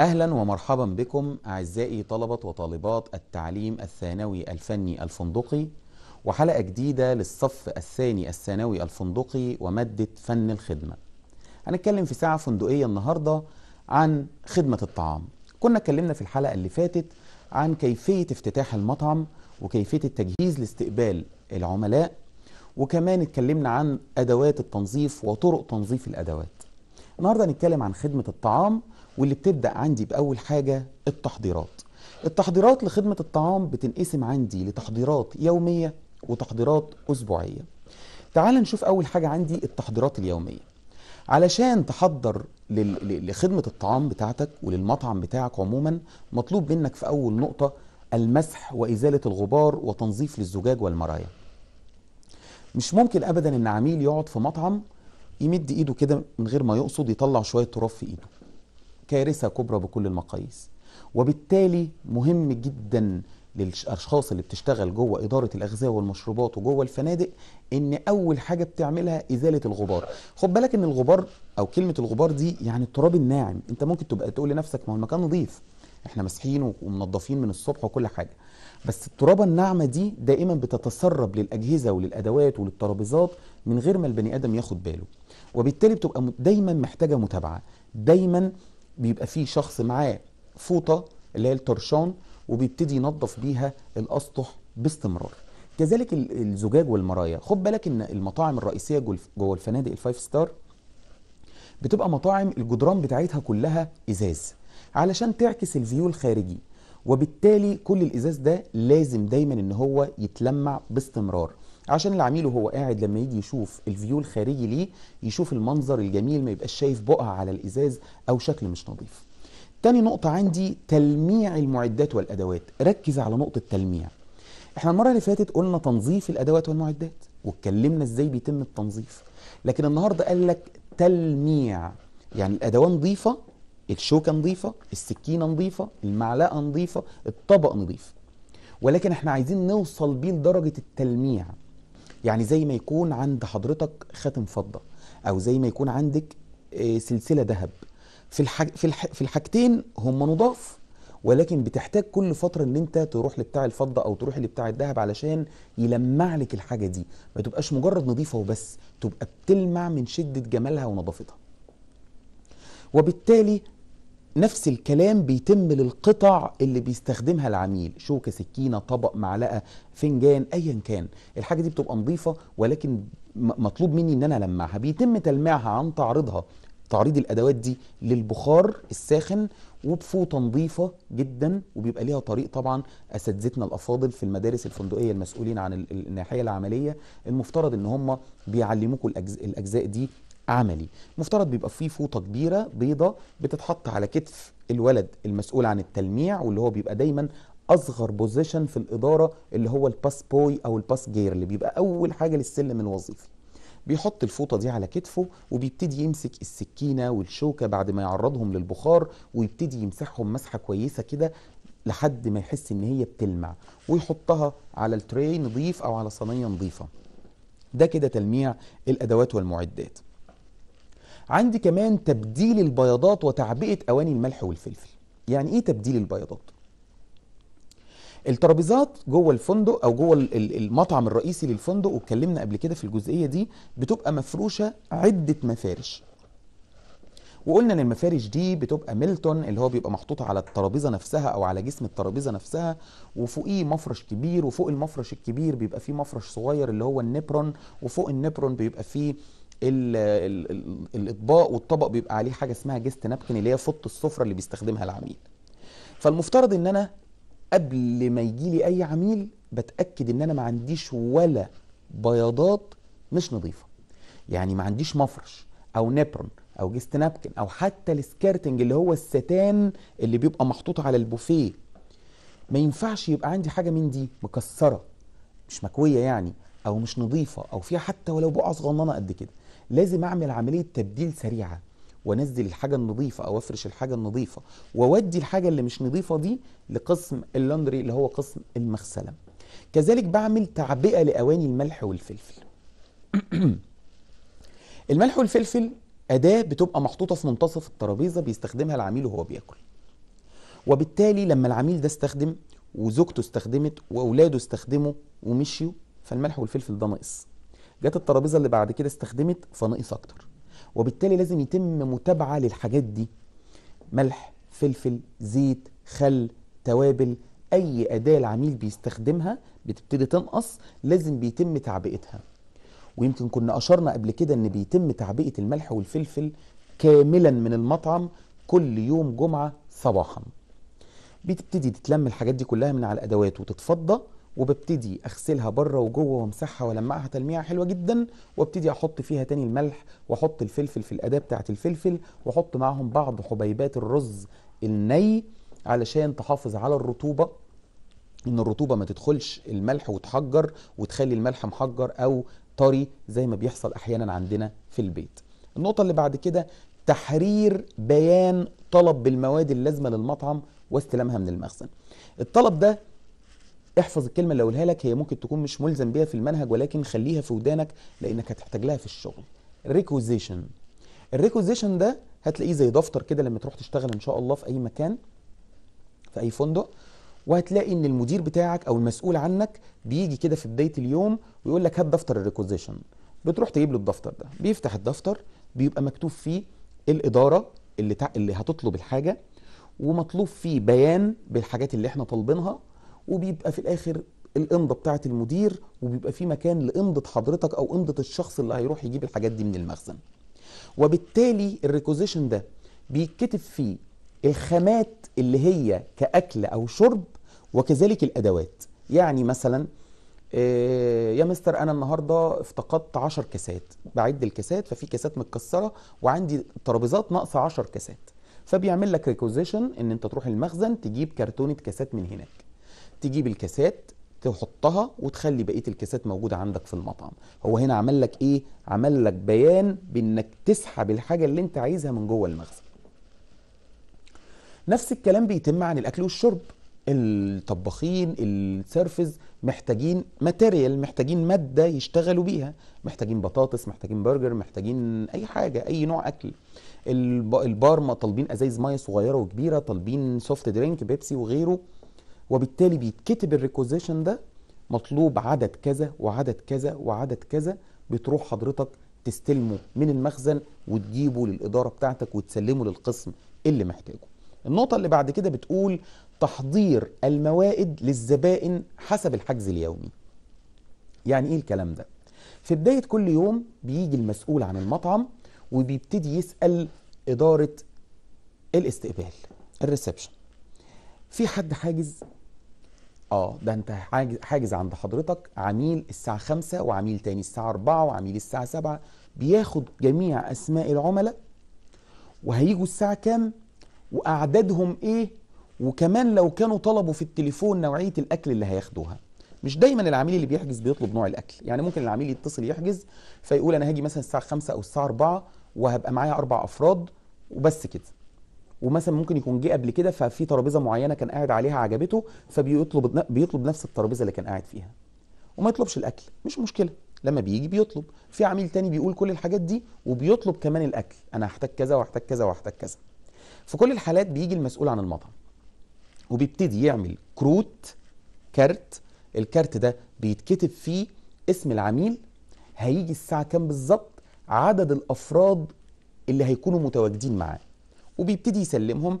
أهلا ومرحبا بكم أعزائي طلبة وطالبات التعليم الثانوي الفني الفندقي وحلقة جديدة للصف الثاني الثانوي الفندقي ومادة فن الخدمة هنتكلم في ساعة فندقية النهاردة عن خدمة الطعام كنا اتكلمنا في الحلقة اللي فاتت عن كيفية افتتاح المطعم وكيفية التجهيز لاستقبال العملاء وكمان اتكلمنا عن أدوات التنظيف وطرق تنظيف الأدوات النهاردة هنتكلم عن خدمة الطعام واللي بتبدأ عندي بأول حاجة التحضيرات التحضيرات لخدمة الطعام بتنقسم عندي لتحضيرات يومية وتحضيرات أسبوعية تعال نشوف أول حاجة عندي التحضيرات اليومية علشان تحضر لخدمة الطعام بتاعتك وللمطعم بتاعك عموما مطلوب منك في أول نقطة المسح وإزالة الغبار وتنظيف للزجاج والمرايا مش ممكن أبدا إن عميل يقعد في مطعم يمد إيده كده من غير ما يقصد يطلع شوية تراب في إيده كارثة كبرى بكل المقاييس وبالتالي مهم جدا للاشخاص اللي بتشتغل جوه اداره الاغذيه والمشروبات وجوه الفنادق ان اول حاجه بتعملها ازاله الغبار خد بالك ان الغبار او كلمه الغبار دي يعني التراب الناعم انت ممكن تبقى تقول لنفسك ما هو المكان نظيف احنا ماسحين ومنظفين من الصبح وكل حاجه بس الترابه الناعمه دي دائما بتتسرب للاجهزه وللادوات وللترابيزات من غير ما البني ادم ياخد باله وبالتالي بتبقى دايما محتاجه متابعه دايما بيبقى فيه شخص معاه فوطه اللي هي الطرشان وبيبتدي ينظف بيها الاسطح باستمرار كذلك الزجاج والمرايا خد بالك ان المطاعم الرئيسيه جوه الفنادق الفايف ستار بتبقى مطاعم الجدران بتاعتها كلها ازاز علشان تعكس الفيو الخارجي وبالتالي كل الازاز ده لازم دايما ان هو يتلمع باستمرار عشان العميل وهو قاعد لما يجي يشوف الفيو الخارجي ليه يشوف المنظر الجميل ما يبقاش شايف بقع على الإزاز أو شكل مش نظيف تاني نقطة عندي تلميع المعدات والأدوات ركز على نقطة تلميع احنا المرة اللي فاتت قلنا تنظيف الأدوات والمعدات واتكلمنا ازاي بيتم التنظيف لكن النهاردة قال لك تلميع يعني الأدوات نظيفة الشوكة نظيفة السكينة نظيفة المعلقة نظيفة الطبق نظيف ولكن احنا عايزين نوصل بيه لدرجة التلميع يعني زي ما يكون عند حضرتك خاتم فضة أو زي ما يكون عندك آه، سلسلة ذهب في الح... في, الح... في الحاجتين هم نضاف ولكن بتحتاج كل فتره ان انت تروح لبتاع الفضه او تروح لبتاع الذهب علشان يلمع لك الحاجه دي ما تبقاش مجرد نظيفه وبس تبقى بتلمع من شده جمالها ونظافتها وبالتالي نفس الكلام بيتم للقطع اللي بيستخدمها العميل شوكة سكينة طبق معلقة فنجان ايا كان الحاجة دي بتبقى نظيفة ولكن مطلوب مني ان انا لمعها بيتم تلميعها عن تعريضها تعريض الادوات دي للبخار الساخن وبفوطه نظيفه جدا وبيبقى ليها طريق طبعا اساتذتنا الافاضل في المدارس الفندقيه المسؤولين عن الناحيه العمليه المفترض ان هم بيعلموكم الاجزاء دي عملي مفترض بيبقى فيه فوطه كبيره بيضه بتتحط على كتف الولد المسؤول عن التلميع واللي هو بيبقى دايما اصغر بوزيشن في الاداره اللي هو الباس بوي او الباس جير اللي بيبقى اول حاجه للسلم الوظيفي بيحط الفوطه دي على كتفه وبيبتدي يمسك السكينه والشوكه بعد ما يعرضهم للبخار ويبتدي يمسحهم مسحه كويسه كده لحد ما يحس ان هي بتلمع ويحطها على التري نظيف او على صينيه نظيفه ده كده تلميع الادوات والمعدات عندي كمان تبديل البياضات وتعبئة أواني الملح والفلفل يعني إيه تبديل البياضات؟ الترابيزات جوه الفندق او جوه المطعم الرئيسي للفندق واتكلمنا قبل كده في الجزئيه دي بتبقى مفروشه عده مفارش وقلنا ان المفارش دي بتبقى ميلتون اللي هو بيبقى محطوط على الترابيزه نفسها او على جسم الترابيزه نفسها وفوقيه مفرش كبير وفوق المفرش الكبير بيبقى فيه مفرش صغير اللي هو النبرون وفوق النبرون بيبقى فيه ال ال ال الاطباق والطبق بيبقى عليه حاجه اسمها جست نابكن اللي هي فط السفره اللي بيستخدمها العميل فالمفترض ان انا قبل ما يجي لي اي عميل بتاكد ان انا ما عنديش ولا بياضات مش نظيفه يعني ما عنديش مفرش او نبرون او جست نابكن او حتى السكيرتنج اللي هو الستان اللي بيبقى محطوط على البوفيه ما ينفعش يبقى عندي حاجه من دي مكسره مش مكويه يعني او مش نظيفه او فيها حتى ولو بقعه صغننه قد كده لازم اعمل عمليه تبديل سريعه وانزل الحاجه النظيفه او افرش الحاجه النظيفه واودي الحاجه اللي مش نظيفه دي لقسم اللاندري اللي هو قسم المغسله كذلك بعمل تعبئه لاواني الملح والفلفل الملح والفلفل اداه بتبقى محطوطه في منتصف الترابيزه بيستخدمها العميل وهو بياكل وبالتالي لما العميل ده استخدم وزوجته استخدمت واولاده استخدموا ومشيوا فالملح والفلفل ده ناقص جت الترابيزه اللي بعد كده استخدمت فنقص اكتر وبالتالي لازم يتم متابعه للحاجات دي ملح فلفل زيت خل توابل اي اداه العميل بيستخدمها بتبتدي تنقص لازم بيتم تعبئتها ويمكن كنا اشرنا قبل كده ان بيتم تعبئه الملح والفلفل كاملا من المطعم كل يوم جمعه صباحا بتبتدي تتلم الحاجات دي كلها من على الادوات وتتفضى وببتدي اغسلها بره وجوه وامسحها والمعها تلميعه حلوه جدا وابتدي احط فيها تاني الملح واحط الفلفل في الاداه بتاعه الفلفل واحط معاهم بعض حبيبات الرز الني علشان تحافظ على الرطوبه ان الرطوبه ما تدخلش الملح وتحجر وتخلي الملح محجر او طري زي ما بيحصل احيانا عندنا في البيت النقطه اللي بعد كده تحرير بيان طلب بالمواد اللازمه للمطعم واستلامها من المخزن الطلب ده احفظ الكلمه اللي اقولها لك هي ممكن تكون مش ملزم بيها في المنهج ولكن خليها في ودانك لانك هتحتاج لها في الشغل ريكوزيشن الريكوزيشن ده هتلاقيه زي دفتر كده لما تروح تشتغل ان شاء الله في اي مكان في اي فندق وهتلاقي ان المدير بتاعك او المسؤول عنك بيجي كده في بدايه اليوم ويقول لك هات دفتر الريكوزيشن بتروح تجيب له الدفتر ده بيفتح الدفتر بيبقى مكتوب فيه الاداره اللي تع... اللي هتطلب الحاجه ومطلوب فيه بيان بالحاجات اللي احنا طالبينها وبيبقى في الاخر الامضه بتاعه المدير وبيبقى في مكان لامضه حضرتك او امضه الشخص اللي هيروح يجيب الحاجات دي من المخزن وبالتالي الريكوزيشن ده بيتكتب فيه الخامات اللي هي كاكل او شرب وكذلك الادوات يعني مثلا آه، يا مستر انا النهارده افتقدت 10 كاسات بعد الكاسات ففي كاسات متكسره وعندي ترابيزات ناقصه 10 كاسات فبيعمل لك ريكوزيشن ان انت تروح المخزن تجيب كرتونه كاسات من هناك تجيب الكاسات تحطها وتخلي بقيه الكاسات موجوده عندك في المطعم هو هنا عمل لك ايه عمل لك بيان بانك تسحب الحاجه اللي انت عايزها من جوه المخزن نفس الكلام بيتم عن الاكل والشرب الطباخين السيرفز محتاجين ماتيريال محتاجين ماده يشتغلوا بيها محتاجين بطاطس محتاجين برجر محتاجين اي حاجه اي نوع اكل البار ما طالبين ازايز ميه صغيره وكبيره طالبين سوفت درينك بيبسي وغيره وبالتالي بيتكتب الريكوزيشن ده مطلوب عدد كذا وعدد كذا وعدد كذا بتروح حضرتك تستلمه من المخزن وتجيبه للإدارة بتاعتك وتسلمه للقسم اللي محتاجه النقطة اللي بعد كده بتقول تحضير الموائد للزبائن حسب الحجز اليومي يعني ايه الكلام ده في بداية كل يوم بيجي المسؤول عن المطعم وبيبتدي يسأل إدارة الاستقبال الريسبشن في حد حاجز اه ده انت حاجز عند حضرتك عميل الساعه خمسة وعميل تاني الساعه اربعة وعميل الساعه سبعة بياخد جميع اسماء العملاء وهيجوا الساعه كام واعدادهم ايه وكمان لو كانوا طلبوا في التليفون نوعيه الاكل اللي هياخدوها مش دايما العميل اللي بيحجز بيطلب نوع الاكل يعني ممكن العميل يتصل يحجز فيقول انا هاجي مثلا الساعه خمسة او الساعه اربعة وهبقى معايا اربع افراد وبس كده ومثلا ممكن يكون جه قبل كده ففي ترابيزه معينه كان قاعد عليها عجبته فبيطلب بيطلب نفس الترابيزه اللي كان قاعد فيها وما يطلبش الاكل مش مشكله لما بيجي بيطلب في عميل تاني بيقول كل الحاجات دي وبيطلب كمان الاكل انا هحتاج كذا واحتاج كذا واحتاج كذا في كل الحالات بيجي المسؤول عن المطعم وبيبتدي يعمل كروت كارت الكارت ده بيتكتب فيه اسم العميل هيجي الساعه كام بالظبط عدد الافراد اللي هيكونوا متواجدين معاه وبيبتدي يسلمهم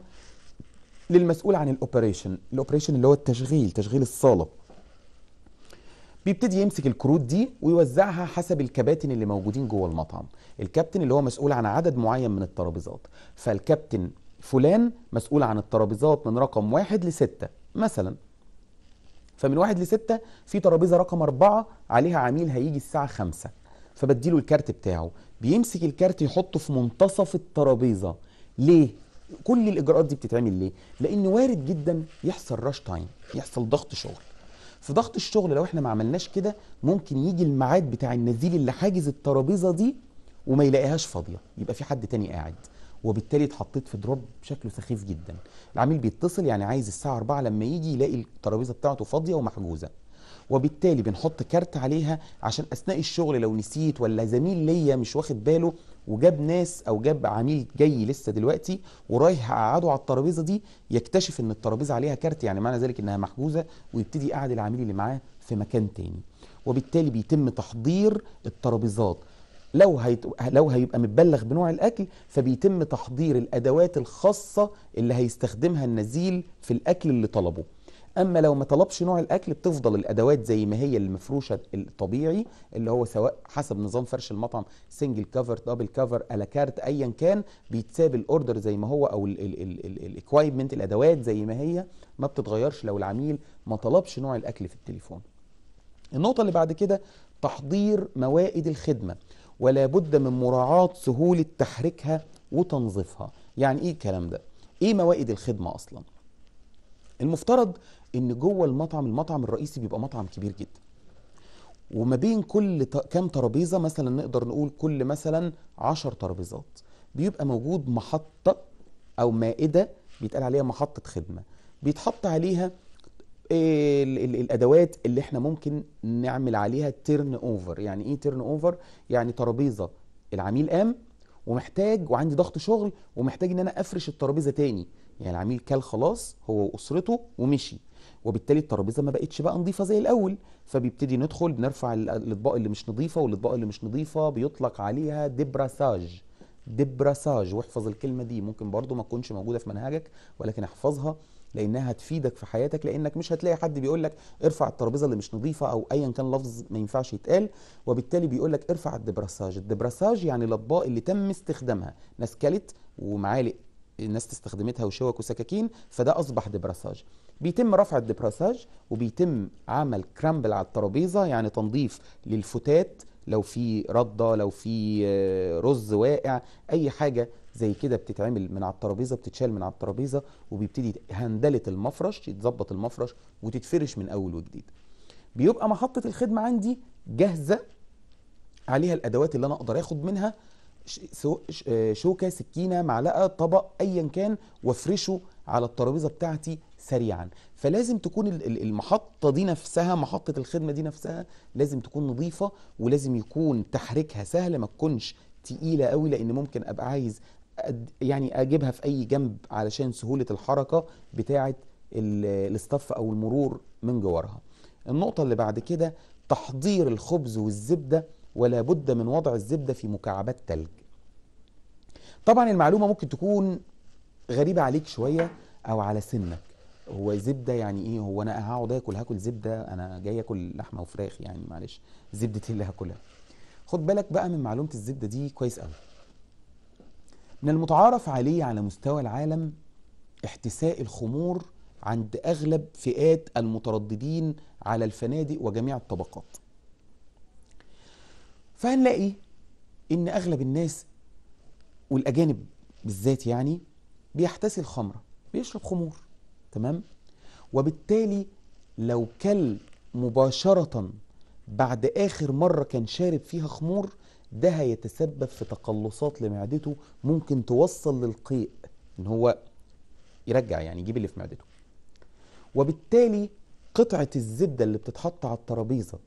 للمسؤول عن الاوبريشن الاوبريشن اللي هو التشغيل تشغيل الصاله بيبتدي يمسك الكروت دي ويوزعها حسب الكباتن اللي موجودين جوه المطعم الكابتن اللي هو مسؤول عن عدد معين من الترابيزات فالكابتن فلان مسؤول عن الترابيزات من رقم واحد لستة مثلا فمن واحد لستة في ترابيزة رقم أربعة عليها عميل هيجي الساعة خمسة فبديله الكارت بتاعه بيمسك الكارت يحطه في منتصف الترابيزة ليه كل الاجراءات دي بتتعمل ليه لان وارد جدا يحصل راش تايم يحصل ضغط شغل في ضغط الشغل لو احنا ما عملناش كده ممكن يجي الميعاد بتاع النزيل اللي حاجز الترابيزه دي وما يلاقيهاش فاضيه يبقى في حد تاني قاعد وبالتالي اتحطيت في دروب شكله سخيف جدا العميل بيتصل يعني عايز الساعه 4 لما يجي يلاقي الترابيزه بتاعته فاضيه ومحجوزه وبالتالي بنحط كارت عليها عشان اثناء الشغل لو نسيت ولا زميل ليا مش واخد باله وجاب ناس او جاب عميل جاي لسه دلوقتي ورايح اقعده على الترابيزه دي يكتشف ان الترابيزه عليها كارت يعني معنى ذلك انها محجوزه ويبتدي يقعد العميل اللي معاه في مكان تاني وبالتالي بيتم تحضير الترابيزات لو هيت... لو هيبقى متبلغ بنوع الاكل فبيتم تحضير الادوات الخاصه اللي هيستخدمها النزيل في الاكل اللي طلبه اما لو ما طلبش نوع الاكل بتفضل الادوات زي ما هي المفروشه الطبيعي اللي هو سواء حسب نظام فرش المطعم سنجل كفر دبل كفر الاكارت ايا كان بيتساب الاوردر زي ما هو او الاكويبمنت الادوات زي ما هي ما بتتغيرش لو العميل ما طلبش نوع الاكل في التليفون النقطه اللي بعد كده تحضير موائد الخدمه ولا بد من مراعاه سهوله تحريكها وتنظيفها يعني ايه الكلام ده ايه موائد الخدمه اصلا المفترض ان جوه المطعم المطعم الرئيسي بيبقى مطعم كبير جدا وما بين كل كام ترابيزه مثلا نقدر نقول كل مثلا 10 ترابيزات بيبقى موجود محطه او مائده بيتقال عليها محطه خدمه بيتحط عليها الادوات اللي احنا ممكن نعمل عليها تيرن اوفر يعني ايه تيرن اوفر يعني ترابيزه العميل قام ومحتاج وعندي ضغط شغل ومحتاج ان انا افرش الترابيزه تاني يعني العميل كل خلاص هو واسرته ومشي وبالتالي الترابيزه ما بقتش بقى نظيفه زي الاول فبيبتدي ندخل بنرفع الاطباق اللي مش نظيفه والاطباق اللي مش نظيفه بيطلق عليها ديبراساج ديبراساج واحفظ الكلمه دي ممكن برضو ما تكونش موجوده في منهجك ولكن احفظها لانها هتفيدك في حياتك لانك مش هتلاقي حد بيقول لك ارفع الترابيزه اللي مش نظيفه او ايا كان لفظ ما ينفعش يتقال وبالتالي بيقول لك ارفع الدبراساج الدبراساج يعني الاطباق اللي تم استخدامها ناس كلت ومعالق الناس استخدمتها وشوك وسكاكين فده اصبح ديبراساج بيتم رفع الديبراساج وبيتم عمل كرامبل على الترابيزه يعني تنظيف للفتات لو في رده لو في آه، رز واقع اي حاجه زي كده بتتعمل من على الترابيزه بتتشال من على الترابيزه وبيبتدي هندله المفرش يتظبط المفرش وتتفرش من اول وجديد بيبقى محطه الخدمه عندي جاهزه عليها الادوات اللي انا اقدر اخد منها آه، شوكه سكينه معلقه طبق ايا كان وافرشه على الترابيزه بتاعتي سريعا فلازم تكون المحطه دي نفسها محطه الخدمه دي نفسها لازم تكون نظيفه ولازم يكون تحريكها سهل ما تكونش تقيله قوي لان ممكن ابقى عايز يعني اجيبها في اي جنب علشان سهوله الحركه بتاعه الاستاف او المرور من جوارها النقطه اللي بعد كده تحضير الخبز والزبده ولا بد من وضع الزبدة في مكعبات ثلج طبعا المعلومة ممكن تكون غريبة عليك شوية أو على سنك هو زبدة يعني إيه هو أنا هقعد آكل هاكل زبدة أنا جاي آكل لحمة وفراخ يعني معلش زبدة إيه اللي هاكلها خد بالك بقى من معلومة الزبدة دي كويس قوي من المتعارف عليه على مستوى العالم احتساء الخمور عند أغلب فئات المترددين على الفنادق وجميع الطبقات فهنلاقي ان اغلب الناس والاجانب بالذات يعني بيحتسي الخمرة بيشرب خمور تمام وبالتالي لو كل مباشرة بعد آخر مرة كان شارب فيها خمور ده هيتسبب في تقلصات لمعدته ممكن توصل للقيء ان هو يرجع يعني يجيب اللي في معدته وبالتالي قطعة الزبدة اللي بتتحط على الترابيزة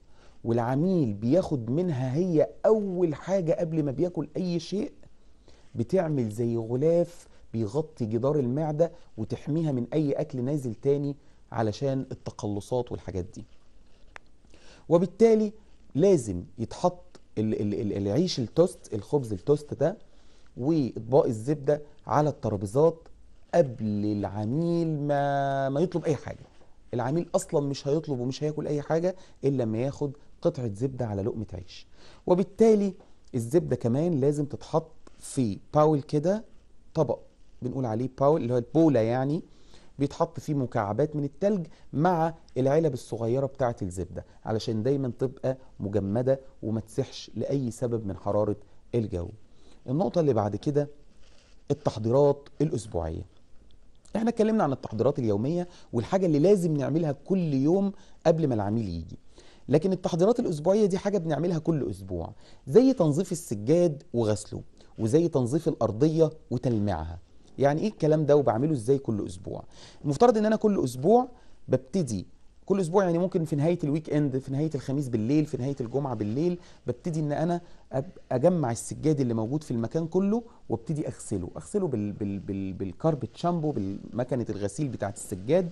والعميل بياخد منها هي أول حاجة قبل ما بياكل أي شيء بتعمل زي غلاف بيغطي جدار المعدة وتحميها من أي أكل نازل تاني علشان التقلصات والحاجات دي وبالتالي لازم يتحط العيش التوست الخبز التوست ده واطباق الزبده على الترابيزات قبل العميل ما ما يطلب اي حاجه العميل اصلا مش هيطلب ومش هياكل اي حاجه الا لما ياخد قطعة زبدة على لقمة عيش وبالتالي الزبدة كمان لازم تتحط في باول كده طبق بنقول عليه باول اللي هو البولة يعني بيتحط فيه مكعبات من التلج مع العلب الصغيرة بتاعة الزبدة علشان دايما تبقى مجمدة وما تسحش لأي سبب من حرارة الجو النقطة اللي بعد كده التحضيرات الأسبوعية احنا اتكلمنا عن التحضيرات اليومية والحاجة اللي لازم نعملها كل يوم قبل ما العميل يجي لكن التحضيرات الأسبوعية دي حاجة بنعملها كل أسبوع زي تنظيف السجاد وغسله وزي تنظيف الأرضية وتلميعها يعني إيه الكلام ده وبعمله إزاي كل أسبوع المفترض إن أنا كل أسبوع ببتدي كل اسبوع يعني ممكن في نهايه الويك اند في نهايه الخميس بالليل في نهايه الجمعه بالليل ببتدي ان انا اجمع السجاد اللي موجود في المكان كله وابتدي اغسله اغسله بال بال بال بالكاربت شامبو بمكنه الغسيل بتاعه السجاد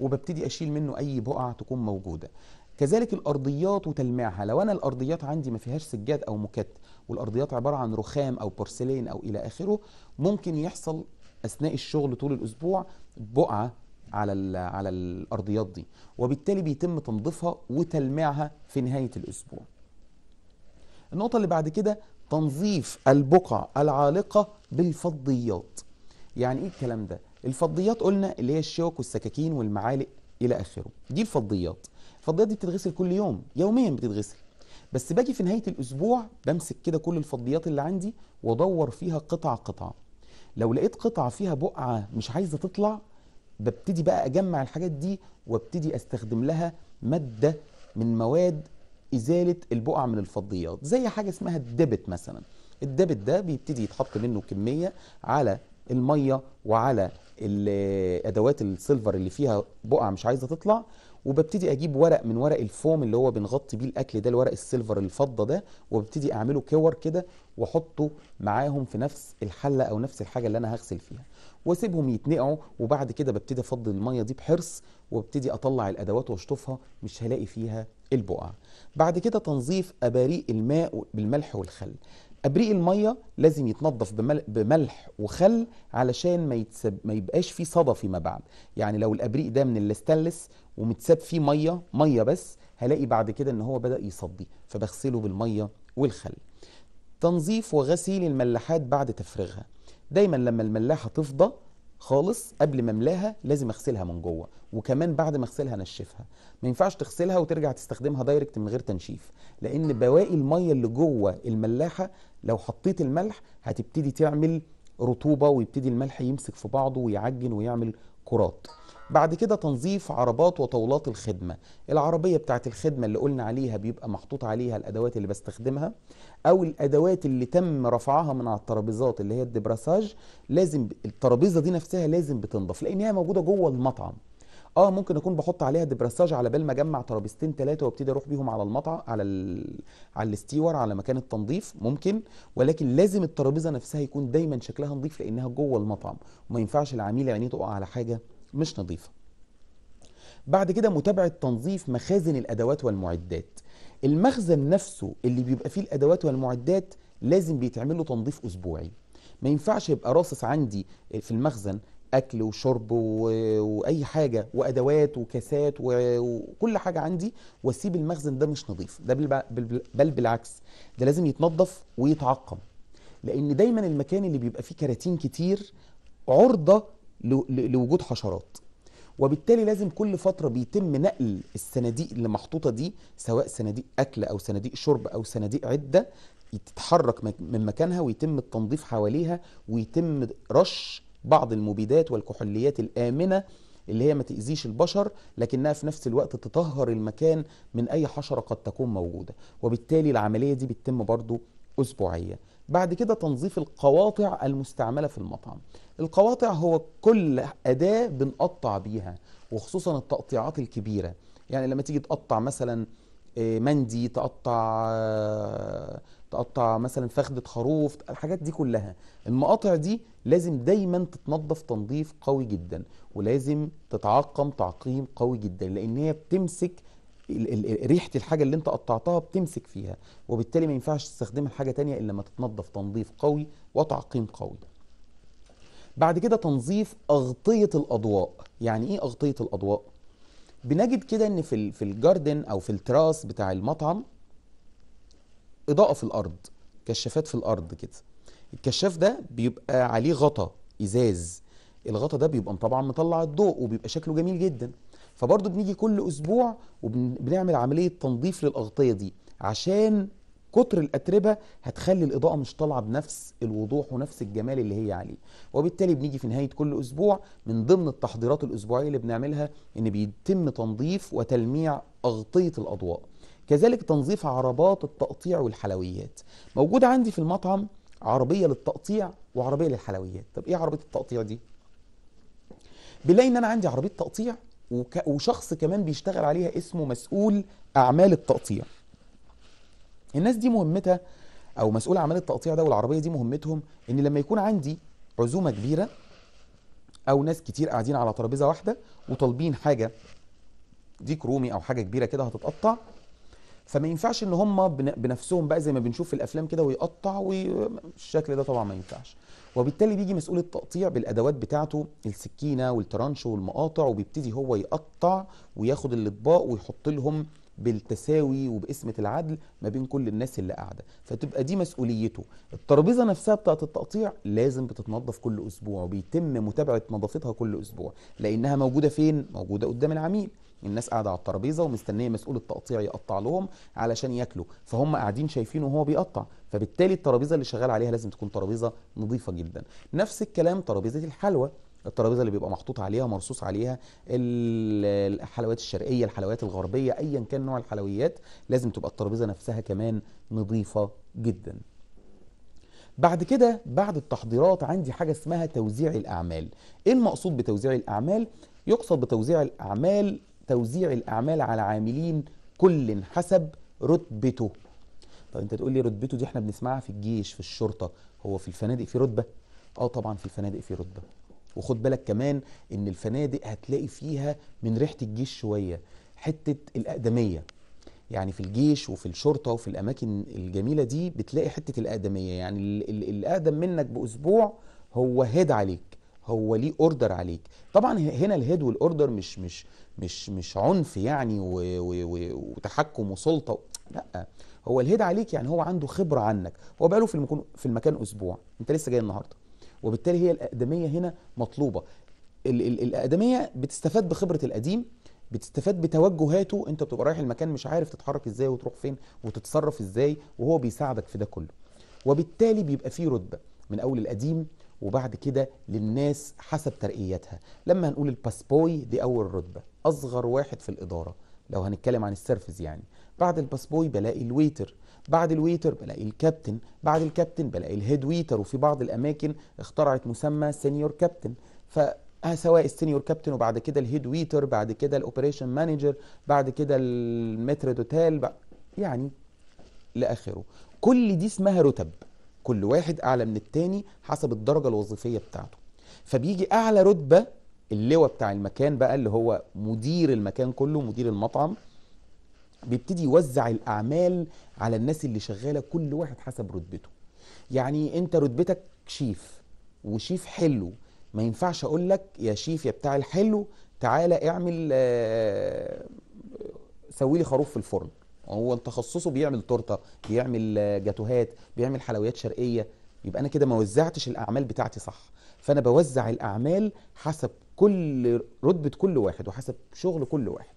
وببتدي اشيل منه اي بقع تكون موجوده كذلك الارضيات وتلميعها لو انا الارضيات عندي ما فيهاش سجاد او مكت والارضيات عباره عن رخام او بورسلين او الى اخره ممكن يحصل اثناء الشغل طول الاسبوع بقعه على على الارضيات دي وبالتالي بيتم تنظيفها وتلميعها في نهايه الاسبوع النقطه اللي بعد كده تنظيف البقع العالقه بالفضيات يعني ايه الكلام ده الفضيات قلنا اللي هي الشوك والسكاكين والمعالق الى اخره دي الفضيات الفضيات دي بتتغسل كل يوم يوميا بتتغسل بس باجي في نهايه الاسبوع بمسك كده كل الفضيات اللي عندي وادور فيها قطعه قطعه لو لقيت قطعه فيها بقعه مش عايزه تطلع ببتدي بقى اجمع الحاجات دي وابتدي استخدم لها ماده من مواد ازاله البقع من الفضيات زي حاجه اسمها الدبت مثلا الدبت ده بيبتدي يتحط منه كميه على الميه وعلى ادوات السيلفر اللي فيها بقع مش عايزه تطلع وببتدي اجيب ورق من ورق الفوم اللي هو بنغطي بيه الاكل ده الورق السيلفر الفضه ده وببتدي اعمله كور كده واحطه معاهم في نفس الحله او نفس الحاجه اللي انا هغسل فيها واسيبهم يتنقعوا وبعد كده ببتدي افضي الميه دي بحرص وابتدي اطلع الادوات واشطفها مش هلاقي فيها البقع بعد كده تنظيف اباريق الماء بالملح والخل ابريق الميه لازم يتنضف بملح وخل علشان ما, يتسب... ما يبقاش فيه صدى فيما بعد يعني لو الابريق ده من الاستانلس ومتساب فيه ميه ميه بس هلاقي بعد كده ان هو بدا يصدي فبغسله بالميه والخل تنظيف وغسيل الملاحات بعد تفريغها دايما لما الملاحه تفضى خالص قبل ما املاها لازم اغسلها من جوه وكمان بعد ما اغسلها انشفها ما ينفعش تغسلها وترجع تستخدمها دايركت من غير تنشيف لان بواقي الميه اللي جوه الملاحه لو حطيت الملح هتبتدي تعمل رطوبه ويبتدي الملح يمسك في بعضه ويعجن ويعمل كرات بعد كده تنظيف عربات وطاولات الخدمة العربية بتاعت الخدمة اللي قلنا عليها بيبقى محطوط عليها الأدوات اللي بستخدمها أو الأدوات اللي تم رفعها من على الترابيزات اللي هي الدبراساج لازم الترابيزة دي نفسها لازم بتنضف لأنها موجودة جوه المطعم اه ممكن اكون بحط عليها دبراساج على بال ما اجمع ترابيزتين ثلاثه وابتدي اروح بيهم على المطعم على ال... على الاستيور على مكان التنظيف ممكن ولكن لازم الترابيزه نفسها يكون دايما شكلها نظيف لانها جوه المطعم وما ينفعش العميل يعني تقع على حاجه مش نظيفة بعد كده متابعة تنظيف مخازن الأدوات والمعدات المخزن نفسه اللي بيبقى فيه الأدوات والمعدات لازم بيتعمل له تنظيف أسبوعي ما ينفعش يبقى راصص عندي في المخزن اكل وشرب واي حاجه وادوات وكاسات وكل حاجه عندي واسيب المخزن ده مش نظيف ده بل... بل بالعكس ده لازم يتنظف ويتعقم لان دايما المكان اللي بيبقى فيه كراتين كتير عرضه لوجود حشرات وبالتالي لازم كل فترة بيتم نقل الصناديق اللي محطوطة دي سواء صناديق أكل أو صناديق شرب أو صناديق عدة تتحرك من مكانها ويتم التنظيف حواليها ويتم رش بعض المبيدات والكحوليات الآمنة اللي هي ما تأذيش البشر لكنها في نفس الوقت تطهر المكان من أي حشرة قد تكون موجودة وبالتالي العملية دي بتتم برضو أسبوعية بعد كده تنظيف القواطع المستعملة في المطعم القواطع هو كل أداة بنقطع بيها وخصوصا التقطيعات الكبيرة يعني لما تيجي تقطع مثلا آه، مندي تقطع آه، تقطع مثلا فخدة خروف الحاجات دي كلها المقاطع دي لازم دايما تتنظف تنظيف قوي جدا ولازم تتعقم تعقيم قوي جدا لان هي بتمسك ريحة الحاجة اللي انت قطعتها بتمسك فيها وبالتالي ما ينفعش تستخدمها حاجة تانية الا لما تتنظف تنظيف قوي وتعقيم قوي بعد كده تنظيف اغطيه الاضواء يعني ايه اغطيه الاضواء بنجد كده ان في في الجاردن او في التراس بتاع المطعم اضاءه في الارض كشافات في الارض كده الكشاف ده بيبقى عليه غطا ازاز الغطا ده بيبقى طبعا مطلع الضوء وبيبقى شكله جميل جدا فبرضه بنيجي كل اسبوع وبنعمل عمليه تنظيف للاغطيه دي عشان كتر الاتربه هتخلي الاضاءه مش طالعه بنفس الوضوح ونفس الجمال اللي هي عليه وبالتالي بنيجي في نهايه كل اسبوع من ضمن التحضيرات الاسبوعيه اللي بنعملها ان بيتم تنظيف وتلميع اغطيه الاضواء كذلك تنظيف عربات التقطيع والحلويات موجود عندي في المطعم عربيه للتقطيع وعربيه للحلويات طب ايه عربيه التقطيع دي بنلاقي ان انا عندي عربيه تقطيع وشخص كمان بيشتغل عليها اسمه مسؤول اعمال التقطيع الناس دي مهمتها او مسؤول عمل التقطيع ده والعربيه دي مهمتهم ان لما يكون عندي عزومه كبيره او ناس كتير قاعدين على ترابيزه واحده وطالبين حاجه ديك رومي او حاجه كبيره كده هتتقطع فما ينفعش ان هم بنفسهم بقى زي ما بنشوف في الافلام كده ويقطع والشكل ده طبعا ما ينفعش وبالتالي بيجي مسؤول التقطيع بالادوات بتاعته السكينه والترانش والمقاطع وبيبتدي هو يقطع وياخد الاطباق ويحط لهم بالتساوي وباسمة العدل ما بين كل الناس اللي قاعدة فتبقى دي مسؤوليته الترابيزة نفسها بتاعة التقطيع لازم بتتنظف كل أسبوع وبيتم متابعة نظافتها كل أسبوع لأنها موجودة فين؟ موجودة قدام العميل الناس قاعده على الترابيزه ومستنيه مسؤول التقطيع يقطع لهم علشان ياكلوا فهم قاعدين شايفينه وهو بيقطع فبالتالي الترابيزه اللي شغال عليها لازم تكون ترابيزه نظيفه جدا نفس الكلام ترابيزه الحلوى الترابيزه اللي بيبقى محطوط عليها مرصوص عليها الحلويات الشرقيه الحلويات الغربيه ايا كان نوع الحلويات لازم تبقى الترابيزه نفسها كمان نظيفه جدا بعد كده بعد التحضيرات عندي حاجه اسمها توزيع الاعمال ايه المقصود بتوزيع الاعمال يقصد بتوزيع الاعمال توزيع الاعمال على عاملين كل حسب رتبته طب انت تقول لي رتبته دي احنا بنسمعها في الجيش في الشرطه هو في الفنادق في رتبه اه طبعا في الفنادق في رتبه وخد بالك كمان ان الفنادق هتلاقي فيها من ريحه الجيش شويه حته الاقدميه يعني في الجيش وفي الشرطه وفي الاماكن الجميله دي بتلاقي حته الاقدميه يعني الاقدم منك باسبوع هو هيد عليك هو ليه اوردر عليك طبعا هنا الهيد والاوردر مش مش مش مش عنف يعني وتحكم وسلطه لا هو الهيد عليك يعني هو عنده خبره عنك هو بقاله في المكان في المكان اسبوع انت لسه جاي النهارده وبالتالي هي الأقدمية هنا مطلوبة الأقدمية بتستفاد بخبرة القديم بتستفاد بتوجهاته انت بتبقى رايح المكان مش عارف تتحرك ازاي وتروح فين وتتصرف ازاي وهو بيساعدك في ده كله وبالتالي بيبقى فيه رتبة من أول القديم وبعد كده للناس حسب ترقيتها لما هنقول الباسبوي دي أول رتبة أصغر واحد في الإدارة لو هنتكلم عن السيرفز يعني بعد الباسبوي بلاقي الويتر بعد الويتر بلاقي الكابتن بعد الكابتن بلاقي الهيد ويتر وفي بعض الاماكن اخترعت مسمى سينيور كابتن ف آه، سواء السينيور كابتن وبعد كده الهيد ويتر بعد كده الاوبريشن مانجر بعد كده المتر دوتال يعني لاخره كل دي اسمها رتب كل واحد اعلى من التاني حسب الدرجه الوظيفيه بتاعته فبيجي اعلى رتبه اللواء بتاع المكان بقى اللي هو مدير المكان كله مدير المطعم بيبتدي يوزع الاعمال على الناس اللي شغاله كل واحد حسب رتبته يعني انت رتبتك شيف وشيف حلو ما ينفعش اقول لك يا شيف يا بتاع الحلو تعالى اعمل آه، سوي لي خروف في الفرن هو تخصصه بيعمل تورته بيعمل آه، جاتوهات بيعمل حلويات شرقيه يبقى انا كده ما وزعتش الاعمال بتاعتي صح فانا بوزع الاعمال حسب كل رتبه كل واحد وحسب شغل كل واحد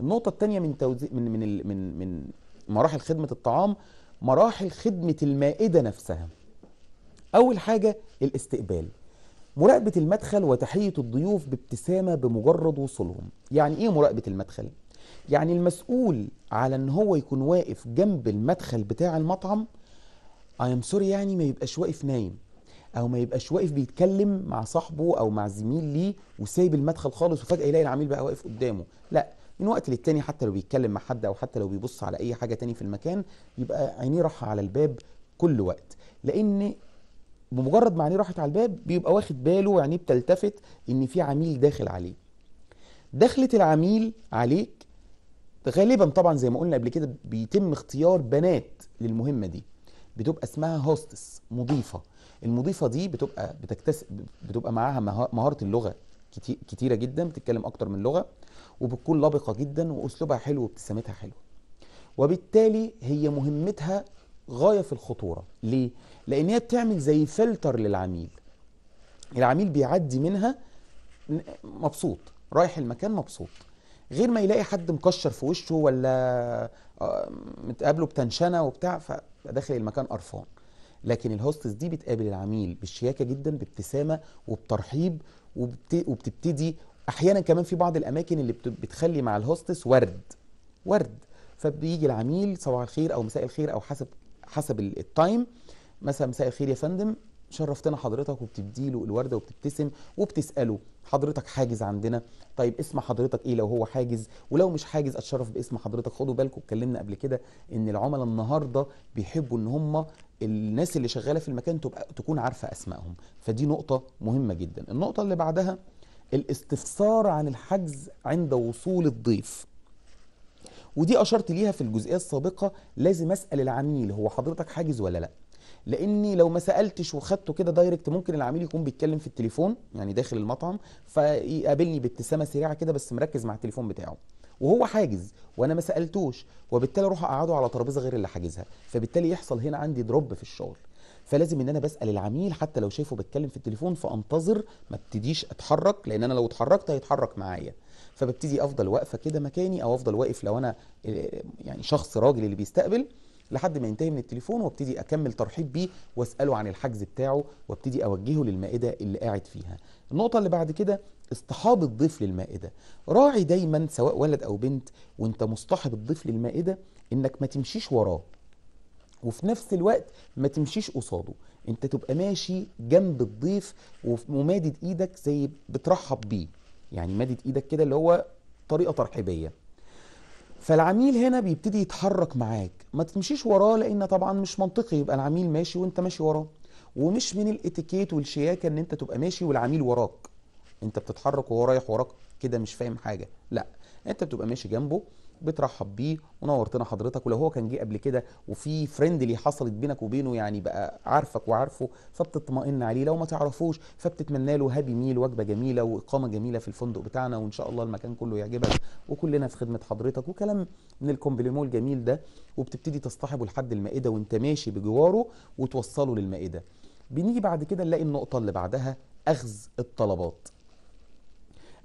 النقطه الثانيه من توزيع من من من من مراحل خدمه الطعام مراحل خدمه المائده نفسها اول حاجه الاستقبال مراقبة المدخل وتحية الضيوف بابتسامة بمجرد وصولهم يعني ايه مراقبة المدخل؟ يعني المسؤول على ان هو يكون واقف جنب المدخل بتاع المطعم أم سوري يعني ما يبقاش واقف نايم او ما يبقاش واقف بيتكلم مع صاحبه او مع زميل ليه وسايب المدخل خالص وفجأة يلاقي العميل بقى واقف قدامه لا من وقت للتاني حتى لو بيتكلم مع حد او حتى لو بيبص على اي حاجه تاني في المكان يبقى عينيه راحه على الباب كل وقت لان بمجرد ما عينيه راحت على الباب بيبقى واخد باله وعينيه بتلتفت ان في عميل داخل عليه دخله العميل عليك غالبا طبعا زي ما قلنا قبل كده بيتم اختيار بنات للمهمه دي بتبقى اسمها هوستس مضيفه المضيفه دي بتبقى بتكتسب بتبقى معاها مهاره اللغه كتيره جدا بتتكلم اكتر من لغه وبتكون لبقه جدا واسلوبها حلو وابتسامتها حلوه وبالتالي هي مهمتها غايه في الخطوره ليه لان هي بتعمل زي فلتر للعميل العميل بيعدي منها مبسوط رايح المكان مبسوط غير ما يلاقي حد مكشر في وشه ولا آه، متقابله بتنشنه وبتاع فداخل المكان قرفان لكن الهوستس دي بتقابل العميل بالشياكه جدا بابتسامه وبترحيب وبتبتدي احيانا كمان في بعض الاماكن اللي بتخلي مع الهوستس ورد ورد فبيجي العميل صباح الخير او مساء الخير او حسب حسب التايم مثلا مساء الخير يا فندم شرفتنا حضرتك وبتديله الورده وبتبتسم وبتساله حضرتك حاجز عندنا طيب اسم حضرتك ايه لو هو حاجز ولو مش حاجز اتشرف باسم حضرتك خدوا بالكم اتكلمنا قبل كده ان العملاء النهارده بيحبوا ان هم الناس اللي شغاله في المكان تبقى تكون عارفه اسمائهم فدي نقطه مهمه جدا النقطه اللي بعدها الاستفسار عن الحجز عند وصول الضيف ودي اشرت ليها في الجزئيه السابقه لازم اسال العميل هو حضرتك حاجز ولا لا لاني لو ما سالتش وخدته كده دايركت ممكن العميل يكون بيتكلم في التليفون يعني داخل المطعم فيقابلني بابتسامه سريعه كده بس مركز مع التليفون بتاعه وهو حاجز وانا ما سالتوش وبالتالي اروح اقعده على ترابيزه غير اللي حاجزها فبالتالي يحصل هنا عندي دروب في الشغل فلازم ان انا بسال العميل حتى لو شايفه بتكلم في التليفون فانتظر ما ابتديش اتحرك لان انا لو اتحركت هيتحرك معايا فببتدي افضل واقفه كده مكاني او افضل واقف لو انا آه، يعني شخص راجل اللي بيستقبل لحد ما ينتهي من التليفون وابتدي اكمل ترحيب بيه واساله عن الحجز بتاعه وابتدي اوجهه للمائده اللي قاعد فيها النقطه اللي بعد كده اصطحاب الضيف للمائده راعي دايما سواء ولد او بنت وانت مصطحب الضيف للمائده انك ما تمشيش وراه وفي نفس الوقت ما تمشيش قصاده انت تبقى ماشي جنب الضيف ومادد ايدك زي بترحب بيه يعني مادد ايدك كده اللي هو طريقه ترحيبيه فالعميل هنا بيبتدي يتحرك معاك ما تمشيش وراه لان طبعا مش منطقي يبقى العميل ماشي وانت ماشي وراه ومش من الاتيكيت والشياكه ان انت تبقى ماشي والعميل وراك انت بتتحرك وهو رايح وراك كده مش فاهم حاجه لا انت بتبقى ماشي جنبه بترحب بيه ونورتنا حضرتك ولو هو كان جه قبل كده وفي فريندلي حصلت بينك وبينه يعني بقى عارفك وعارفه فبتطمئن عليه لو ما تعرفوش فبتتمنى له هابي ميل وجبه جميله واقامه جميله في الفندق بتاعنا وان شاء الله المكان كله يعجبك وكلنا في خدمه حضرتك وكلام من الكومبليمو الجميل ده وبتبتدي تصطحبه لحد المائده وانت ماشي بجواره وتوصله للمائده بنيجي بعد كده نلاقي النقطه اللي بعدها اخذ الطلبات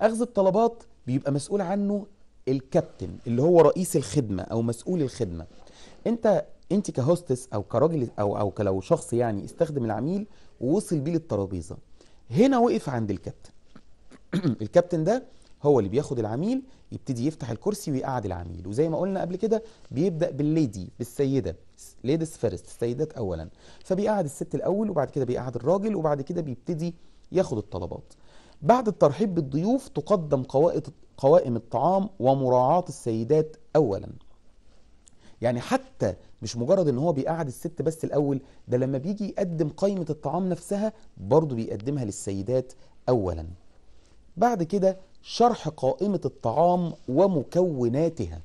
اخذ الطلبات بيبقى مسؤول عنه الكابتن اللي هو رئيس الخدمه او مسؤول الخدمه انت انت كهوستس او كراجل او او كلو شخص يعني استخدم العميل ووصل بيه للترابيزه هنا وقف عند الكابتن الكابتن ده هو اللي بياخد العميل يبتدي يفتح الكرسي ويقعد العميل وزي ما قلنا قبل كده بيبدا بالليدي بالسيده ليديز فيرست السيدات اولا فبيقعد الست الاول وبعد كده بيقعد الراجل وبعد كده بيبتدي ياخد الطلبات بعد الترحيب بالضيوف تقدم قوائم الطعام ومراعاة السيدات أولا يعني حتى مش مجرد ان هو بيقعد الست بس الاول ده لما بيجي يقدم قائمة الطعام نفسها برضه بيقدمها للسيدات اولا بعد كده شرح قائمة الطعام ومكوناتها